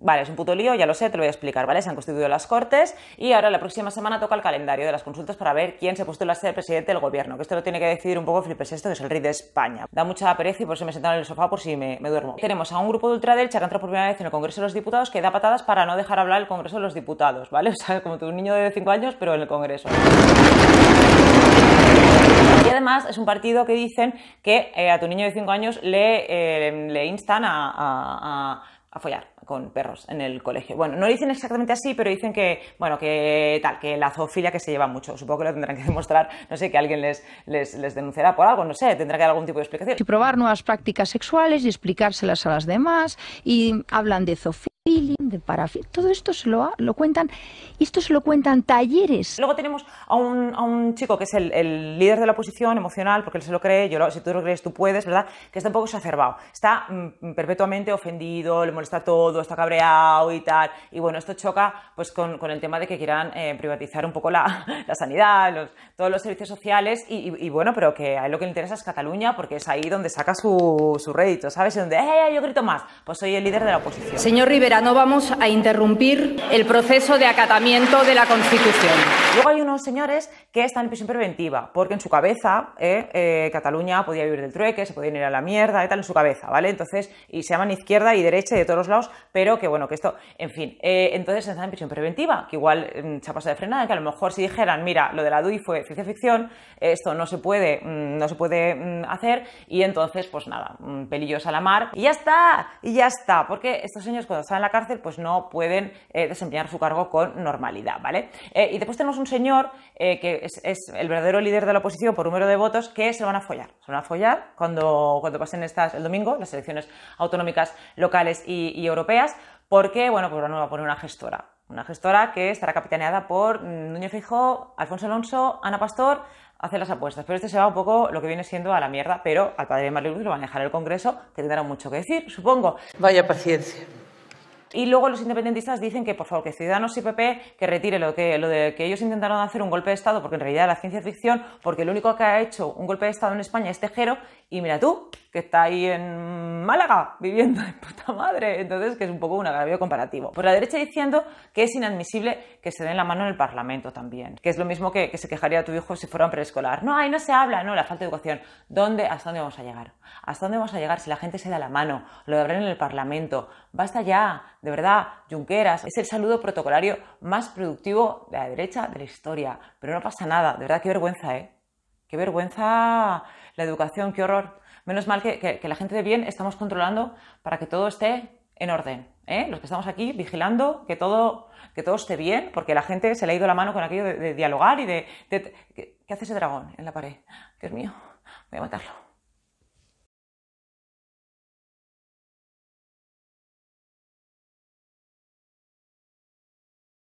Vale, es un puto lío, ya lo sé, te lo voy a explicar, ¿vale? Se han constituido las cortes y ahora la próxima semana toca el calendario de las consultas para ver quién se postula a ser presidente del gobierno, que esto lo tiene que decidir un poco Felipe VI, que es el rey de España. Da mucha pereza y por eso me sentaron en el sofá por si me, duermo. Tenemos a un grupo de ultraderecha que entra por primera vez en el Congreso de los Diputados que da patadas para no dejar hablar el Congreso de los Diputados, ¿vale? O sea, como tu niño de 5 años, pero en el Congreso. Y además es un partido que dicen que eh, a tu niño de 5 años eh, le, instan a, a follar con perros en el colegio. Bueno, no lo dicen exactamente así, pero dicen que, bueno, que tal, que la zoofilia que se lleva mucho. Supongo que lo tendrán que demostrar, no sé, que alguien les, les, denunciará por algo, no sé, tendrá que dar algún tipo de explicación. Y probar nuevas prácticas sexuales y explicárselas a las demás, y hablan de zoofilia de Todo esto se lo, lo cuentan esto se lo cuentan talleres. Luego tenemos a un, chico que es el, líder de la oposición emocional, porque él se lo cree, yo si tú lo crees tú puedes, ¿verdad? Que está un poco exacerbado. Está mm, perpetuamente ofendido, le molesta todo, está cabreado y tal. Y bueno, esto choca pues con, el tema de que quieran eh, privatizar un poco la, sanidad, todos los servicios sociales y, bueno, pero que a él lo que le interesa es Cataluña porque es ahí donde saca su, rédito, ¿sabes? Y donde, ¡eh, yo grito más! Pues soy el líder de la oposición. Señor Rivera, no vamos a interrumpir el proceso de acatamiento de la Constitución. Luego hay unos señores que están en prisión preventiva, porque en su cabeza eh, eh, Cataluña podía vivir del trueque, se podían ir a la mierda y tal, en su cabeza, ¿vale? Entonces, y se llaman izquierda y derecha y de todos los lados, pero que bueno, que esto, en fin, eh, entonces están en prisión preventiva, que igual mm, se ha pasado de frenada, que a lo mejor si dijeran, mira, lo de la DUI fue ficción ficción, esto no se puede, mm, no se puede mm, hacer, y entonces, pues nada, pelillos a la mar, y ya está, y ya está, porque estos señores cuando están en la cárcel, pues pues no pueden eh, desempeñar su cargo con normalidad, ¿vale? Eh, y después tenemos un señor eh, que es, el verdadero líder de la oposición por número de votos que se van a follar, se van a follar cuando, cuando pasen estas, el domingo, las elecciones autonómicas locales y, europeas, porque, bueno, no pues va a poner una gestora. Una gestora que estará capitaneada por Núñez Fijo, Alfonso Alonso, Ana Pastor, hace las apuestas. Pero este se va un poco lo que viene siendo a la mierda, pero al padre de lo van a dejar el Congreso, que tendrá mucho que decir, supongo. Vaya paciencia. Y luego los independentistas dicen que, por favor, que Ciudadanos y PP que retire lo, que, lo de que ellos intentaron hacer un golpe de Estado, porque en realidad la ciencia ficción, porque lo único que ha hecho un golpe de Estado en España es Tejero, y mira tú, que está ahí en Málaga viviendo de puta madre. Entonces, que es un poco un agravio comparativo. Por pues la derecha diciendo que es inadmisible que se den la mano en el Parlamento también, que es lo mismo que, se quejaría tu hijo si fuera un preescolar. No, ahí no se habla, no, la falta de educación. ¿Dónde, hasta dónde vamos a llegar? ¿Hasta dónde vamos a llegar si la gente se da la mano? Lo de hablar en el Parlamento. Basta ya, de verdad, Junqueras, es el saludo protocolario más productivo de la derecha de la historia. Pero no pasa nada, de verdad, qué vergüenza, ¿eh? Qué vergüenza la educación, qué horror. Menos mal que, la gente de bien estamos controlando para que todo esté en orden. ¿eh? Los que estamos aquí vigilando que todo, que todo esté bien, porque la gente se le ha ido la mano con aquello de, dialogar y de, de ¿Qué hace ese dragón en la pared? Dios mío, voy a matarlo.